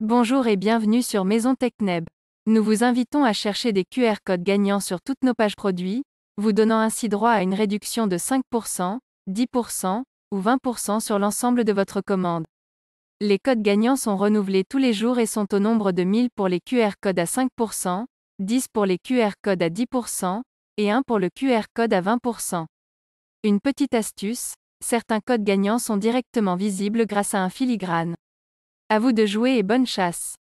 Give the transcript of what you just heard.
Bonjour et bienvenue sur Maison TechNeb. Nous vous invitons à chercher des QR codes gagnants sur toutes nos pages produits, vous donnant ainsi droit à une réduction de 5%, 10% ou 20% sur l'ensemble de votre commande. Les codes gagnants sont renouvelés tous les jours et sont au nombre de 1000 pour les QR codes à 5%, 10 pour les QR codes à 10% et 1 pour le QR code à 20%. Une petite astuce, certains codes gagnants sont directement visibles grâce à un filigrane. À vous de jouer et bonne chasse